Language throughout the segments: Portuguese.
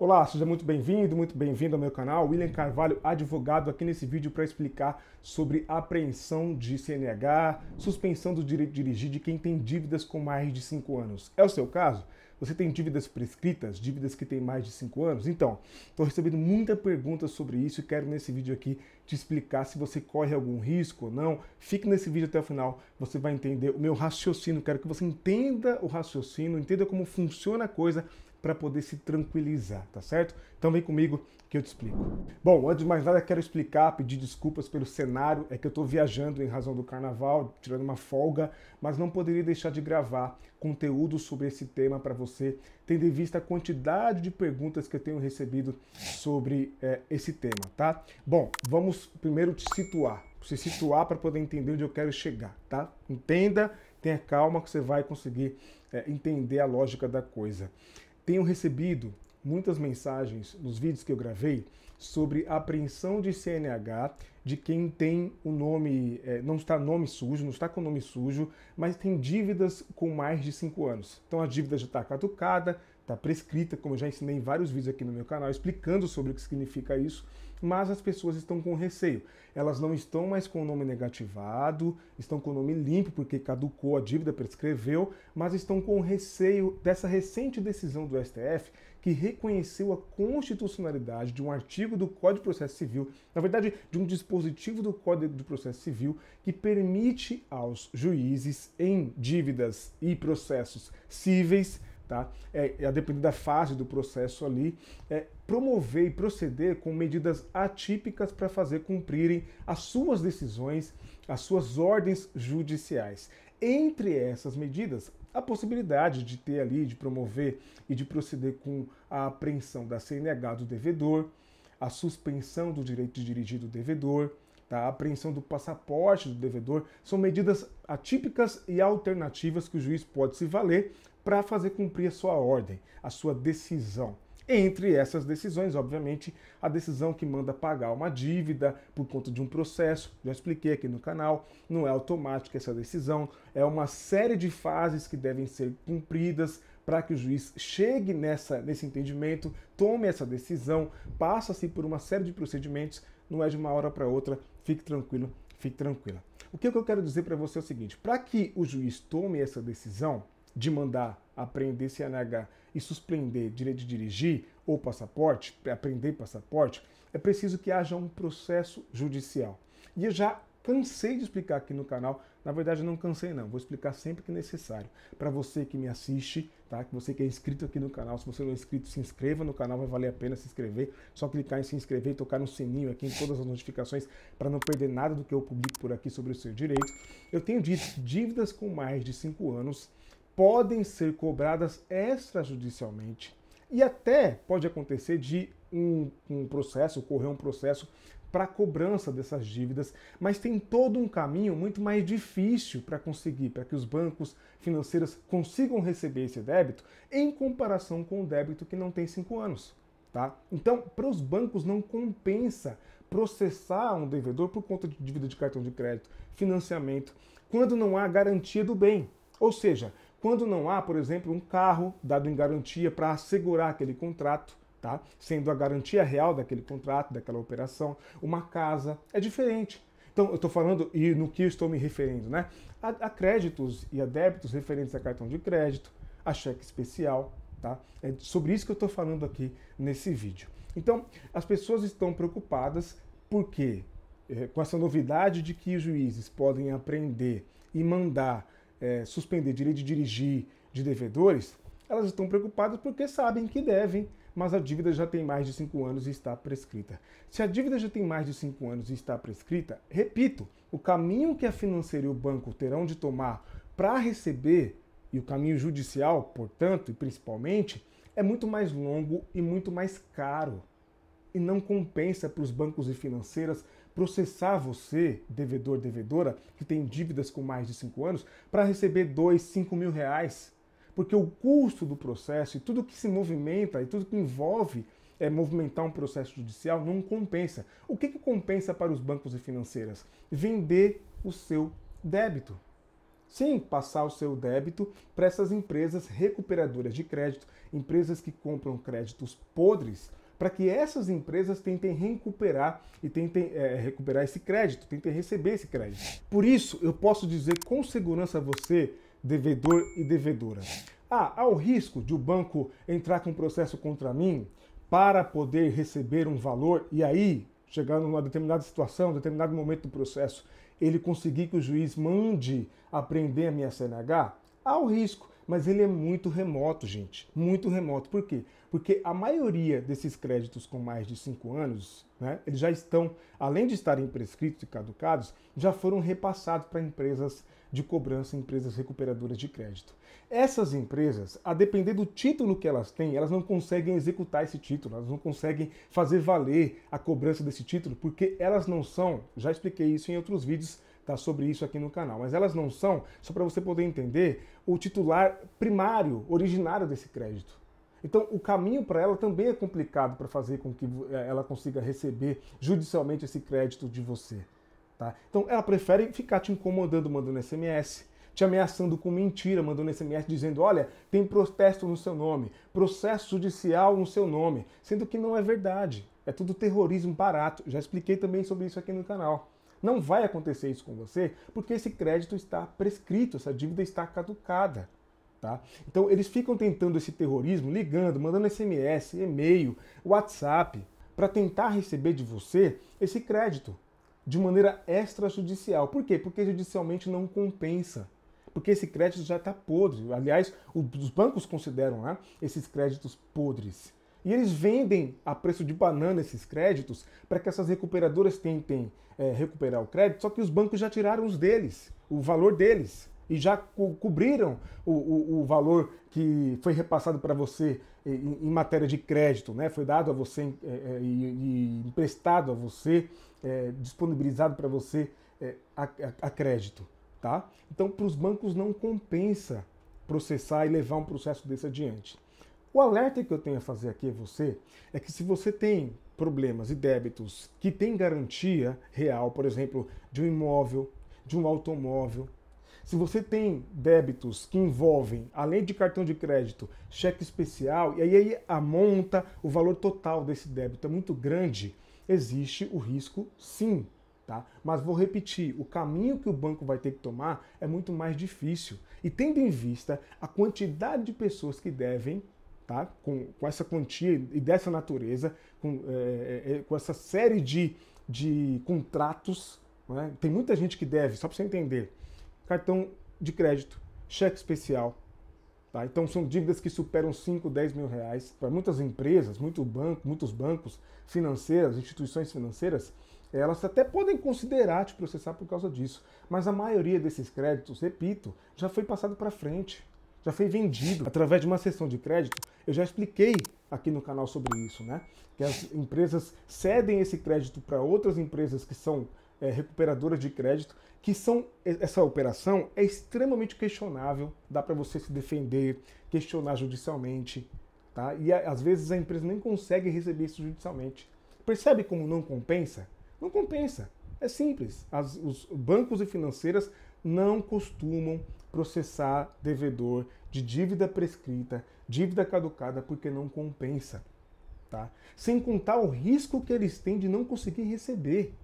Olá, seja muito bem-vindo, muito bem-vindo ao meu canal. William Carvalho, advogado, aqui nesse vídeo para explicar sobre apreensão de CNH, suspensão do direito de dirigir de quem tem dívidas com mais de 5 anos. É o seu caso? Você tem dívidas prescritas, dívidas que têm mais de 5 anos? Então, estou recebendo muita pergunta sobre isso e quero nesse vídeo aqui te explicar se você corre algum risco ou não. Fique nesse vídeo até o final, você vai entender o meu raciocínio. Quero que você entenda o raciocínio, entenda como funciona a coisa para poder se tranquilizar, tá certo? Então vem comigo que eu te explico. Bom, antes de mais nada, quero explicar, pedir desculpas pelo cenário, é que eu estou viajando em razão do carnaval, tirando uma folga, mas não poderia deixar de gravar conteúdo sobre esse tema para você, tendo em vista a quantidade de perguntas que eu tenho recebido sobre é, esse tema, tá? Bom, vamos primeiro te situar, se situar para poder entender onde eu quero chegar, tá? Entenda, tenha calma que você vai conseguir é, entender a lógica da coisa. Tenho recebido muitas mensagens nos vídeos que eu gravei sobre a apreensão de CNH de quem tem o nome, é, não está nome sujo, não está com nome sujo, mas tem dívidas com mais de 5 anos. Então a dívida já está catucada, está prescrita, como eu já ensinei em vários vídeos aqui no meu canal, explicando sobre o que significa isso, mas as pessoas estão com receio. Elas não estão mais com o nome negativado, estão com o nome limpo porque caducou a dívida, prescreveu, mas estão com receio dessa recente decisão do STF que reconheceu a constitucionalidade de um artigo do Código de Processo Civil, na verdade, de um dispositivo do Código de Processo Civil que permite aos juízes em dívidas e processos cíveis tá? É, é, a depender da fase do processo ali, é, promover e proceder com medidas atípicas para fazer cumprirem as suas decisões, as suas ordens judiciais. Entre essas medidas, a possibilidade de ter ali, de promover e de proceder com a apreensão da CNH do devedor, a suspensão do direito de dirigir do devedor, tá? a apreensão do passaporte do devedor, são medidas atípicas e alternativas que o juiz pode se valer para fazer cumprir a sua ordem, a sua decisão. Entre essas decisões, obviamente, a decisão que manda pagar uma dívida por conta de um processo, já expliquei aqui no canal, não é automática essa decisão, é uma série de fases que devem ser cumpridas para que o juiz chegue nessa, nesse entendimento, tome essa decisão, passa-se por uma série de procedimentos, não é de uma hora para outra, fique tranquilo, fique tranquila. O que eu quero dizer para você é o seguinte: para que o juiz tome essa decisão, de mandar apreender CNH e suspender direito de dirigir ou passaporte, apreender passaporte, é preciso que haja um processo judicial. E eu já cansei de explicar aqui no canal, na verdade não cansei não, vou explicar sempre que necessário. Para você que me assiste, tá? Que você que é inscrito aqui no canal, se você não é inscrito, se inscreva no canal, vai valer a pena se inscrever. Só clicar em se inscrever e tocar no sininho aqui em todas as notificações para não perder nada do que eu publico por aqui sobre o seu direito. Eu tenho dito, dívidas com mais de 5 anos podem ser cobradas extrajudicialmente e até pode acontecer de um, um processo, ocorrer um processo para cobrança dessas dívidas, mas tem todo um caminho muito mais difícil para conseguir, para que os bancos financeiros consigam receber esse débito em comparação com o débito que não tem cinco anos. Tá? Então, para os bancos não compensa processar um devedor por conta de dívida de cartão de crédito, financiamento, quando não há garantia do bem. Ou seja, quando não há, por exemplo, um carro dado em garantia para assegurar aquele contrato, tá? sendo a garantia real daquele contrato, daquela operação, uma casa, é diferente. Então, eu estou falando e no que estou me referindo, né? A, a, créditos e a débitos referentes a cartão de crédito, a cheque especial, tá? É sobre isso que eu estou falando aqui nesse vídeo. Então, as pessoas estão preocupadas porque é, com essa novidade de que os juízes podem aprender e mandar é, suspender direito de dirigir de devedores, elas estão preocupadas porque sabem que devem, mas a dívida já tem mais de 5 anos e está prescrita. Se a dívida já tem mais de 5 anos e está prescrita, repito, o caminho que a financeira e o banco terão de tomar para receber, e o caminho judicial, portanto, e principalmente, é muito mais longo e muito mais caro. E não compensa para os bancos e financeiras processar você, devedor, devedora, que tem dívidas com mais de 5 anos, para receber 2, 5 mil reais. Porque o custo do processo e tudo que se movimenta e tudo que envolve é, movimentar um processo judicial não compensa. O que, que compensa para os bancos e financeiras? Vender o seu débito. Sim, passar o seu débito para essas empresas recuperadoras de crédito, empresas que compram créditos podres para que essas empresas tentem recuperar e tentem é, recuperar esse crédito, tentem receber esse crédito. Por isso, eu posso dizer com segurança a você, devedor e devedora. Ah, há o risco de o banco entrar com um processo contra mim para poder receber um valor e aí, chegando numa determinada situação, determinado momento do processo, ele conseguir que o juiz mande apreender a minha CNH? Há o risco mas ele é muito remoto, gente. Muito remoto. Por quê? Porque a maioria desses créditos com mais de 5 anos, né, eles já estão, além de estarem prescritos e caducados, já foram repassados para empresas de cobrança, empresas recuperadoras de crédito. Essas empresas, a depender do título que elas têm, elas não conseguem executar esse título, elas não conseguem fazer valer a cobrança desse título, porque elas não são, já expliquei isso em outros vídeos, tá, sobre isso aqui no canal. Mas elas não são, só para você poder entender, o titular primário, originário desse crédito. Então, o caminho para ela também é complicado para fazer com que eh, ela consiga receber judicialmente esse crédito de você. Tá? Então, ela prefere ficar te incomodando mandando SMS, te ameaçando com mentira, mandando SMS dizendo: olha, tem protesto no seu nome, processo judicial no seu nome, sendo que não é verdade. É tudo terrorismo barato. Já expliquei também sobre isso aqui no canal. Não vai acontecer isso com você, porque esse crédito está prescrito, essa dívida está caducada. Tá? Então eles ficam tentando esse terrorismo, ligando, mandando SMS, e-mail, WhatsApp, para tentar receber de você esse crédito de maneira extrajudicial. Por quê? Porque judicialmente não compensa. Porque esse crédito já está podre. Aliás, os bancos consideram né, esses créditos podres. E eles vendem a preço de banana esses créditos para que essas recuperadoras tentem é, recuperar o crédito, só que os bancos já tiraram os deles, o valor deles, e já co cobriram o, o, o, valor que foi repassado para você em, em, matéria de crédito, né? foi dado a você e, é, é, e, e emprestado a você, é, disponibilizado para você é, a, a, a crédito. Tá? Então, para os bancos não compensa processar e levar um processo desse adiante. O alerta que eu tenho a fazer aqui a você é que se você tem problemas e débitos que têm garantia real, por exemplo, de um imóvel, de um automóvel, se você tem débitos que envolvem, além de cartão de crédito, cheque especial, e aí a monta, o valor total desse débito é muito grande, existe o risco sim. Tá? Mas vou repetir, o caminho que o banco vai ter que tomar é muito mais difícil. E tendo em vista a quantidade de pessoas que devem tá? com, com essa quantia e dessa natureza, com, é, é, é, com essa série de, de contratos. Né? Tem muita gente que deve, só para você entender. Cartão de crédito, cheque especial. Tá? Então são dívidas que superam 5, 10 mil reais. Para muitas empresas, muito banco, muitos bancos financeiras, instituições financeiras, elas até podem considerar te processar por causa disso. Mas a maioria desses créditos, repito, já foi passado para frente, já foi vendido através de uma sessão de crédito eu já expliquei aqui no canal sobre isso, né? Que as empresas cedem esse crédito para outras empresas que são é, recuperadoras de crédito, que são essa operação é extremamente questionável, dá para você se defender, questionar judicialmente, tá? E a, às vezes a empresa nem consegue receber isso judicialmente. Percebe como não compensa? Não compensa. É simples. As, os bancos e financeiras não costumam processar devedor de dívida prescrita dívida caducada porque não compensa. Tá? Sem contar o risco que eles têm de não conseguir receber.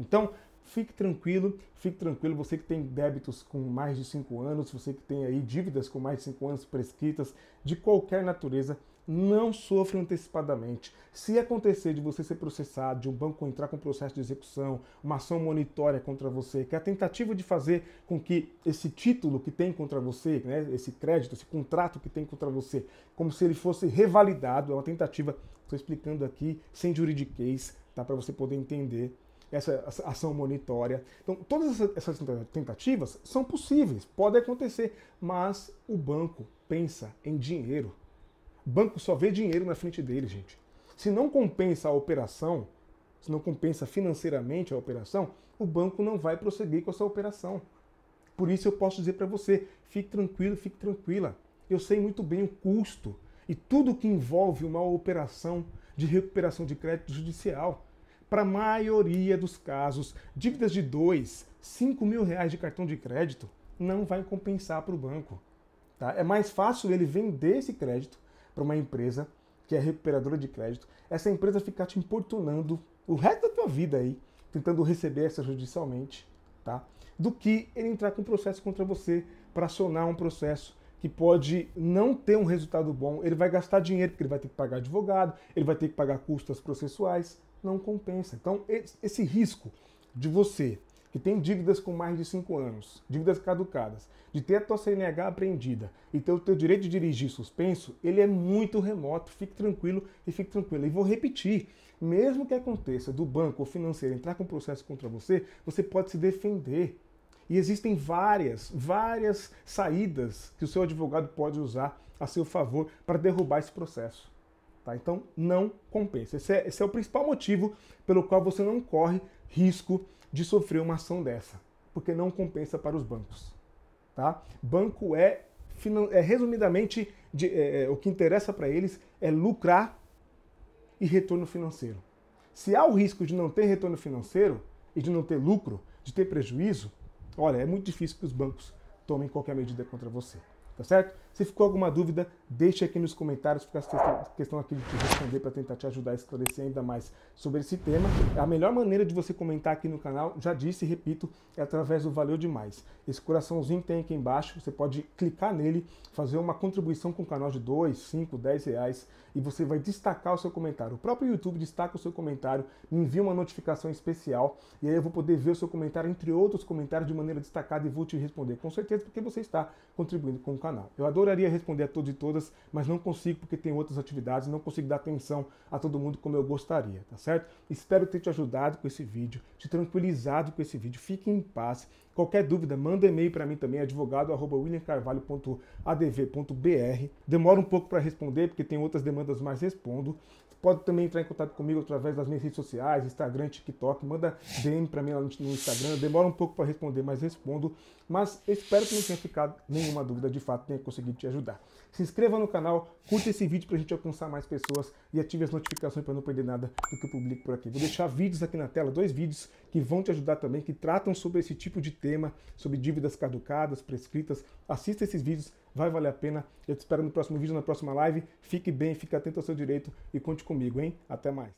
Então, fique tranquilo, fique tranquilo, você que tem débitos com mais de 5 anos, você que tem aí dívidas com mais de 5 anos prescritas, de qualquer natureza, não sofre antecipadamente. Se acontecer de você ser processado, de um banco entrar com processo de execução, uma ação monitória contra você, que é a tentativa de fazer com que esse título que tem contra você, né, esse crédito, esse contrato que tem contra você, como se ele fosse revalidado, é uma tentativa, estou explicando aqui, sem juridiquês, tá, para você poder entender essa ação monitória. Então, todas essas tentativas são possíveis, pode acontecer, mas o banco pensa em dinheiro, Banco só vê dinheiro na frente dele, gente. Se não compensa a operação, se não compensa financeiramente a operação, o banco não vai prosseguir com essa operação. Por isso eu posso dizer para você, fique tranquilo, fique tranquila. Eu sei muito bem o custo e tudo que envolve uma operação de recuperação de crédito judicial. Para a maioria dos casos, dívidas de 2, 5 mil reais de cartão de crédito não vai compensar para o banco. Tá? É mais fácil ele vender esse crédito para uma empresa que é recuperadora de crédito, essa empresa ficar te importunando o resto da tua vida aí, tentando receber essa judicialmente, tá? Do que ele entrar com um processo contra você para acionar um processo que pode não ter um resultado bom, ele vai gastar dinheiro porque ele vai ter que pagar advogado, ele vai ter que pagar custas processuais, não compensa. Então, esse risco de você que tem dívidas com mais de 5 anos, dívidas caducadas, de ter a tua CNH apreendida e ter o teu direito de dirigir suspenso, ele é muito remoto. Fique tranquilo e fique tranquilo. E vou repetir, mesmo que aconteça do banco ou financeiro entrar com processo contra você, você pode se defender. E existem várias, várias saídas que o seu advogado pode usar a seu favor para derrubar esse processo. Tá? Então, não compensa. Esse é, esse é o principal motivo pelo qual você não corre risco de sofrer uma ação dessa, porque não compensa para os bancos. Tá? Banco é, é resumidamente, de, é, é, o que interessa para eles é lucrar e retorno financeiro. Se há o risco de não ter retorno financeiro e de não ter lucro, de ter prejuízo, olha, é muito difícil que os bancos tomem qualquer medida contra você. Tá certo? Se ficou alguma dúvida, deixe aqui nos comentários, fica essa questão, aqui de te responder para tentar te ajudar a esclarecer ainda mais sobre esse tema. A melhor maneira de você comentar aqui no canal, já disse e repito, é através do Valeu Demais. Esse coraçãozinho que tem aqui embaixo, você pode clicar nele, fazer uma contribuição com o canal de 2, 5, 10 reais e você vai destacar o seu comentário. O próprio YouTube destaca o seu comentário, me envia uma notificação especial e aí eu vou poder ver o seu comentário, entre outros comentários, de maneira destacada e vou te responder com certeza, porque você está contribuindo com o canal. Eu adoro adoraria responder a todos e todas, mas não consigo porque tenho outras atividades, não consigo dar atenção a todo mundo como eu gostaria, tá certo? Espero ter te ajudado com esse vídeo, te tranquilizado com esse vídeo. Fique em paz. Qualquer dúvida, manda e-mail para mim também, advogado@williamcarvalho.adv.br. Demora um pouco para responder porque tem outras demandas, mas respondo pode também entrar em contato comigo através das minhas redes sociais, Instagram, TikTok, manda DM para mim lá no Instagram. Demora um pouco para responder, mas respondo. Mas espero que não tenha ficado nenhuma dúvida, de fato tenha conseguido te ajudar. Se inscreva no canal, curta esse vídeo para a gente alcançar mais pessoas e ative as notificações para não perder nada do que eu publico por aqui. Vou deixar vídeos aqui na tela, dois vídeos que vão te ajudar também, que tratam sobre esse tipo de tema, sobre dívidas caducadas, prescritas. Assista esses vídeos vai valer a pena. Eu te espero no próximo vídeo, na próxima live. Fique bem, fique atento ao seu direito e conte comigo, hein? Até mais.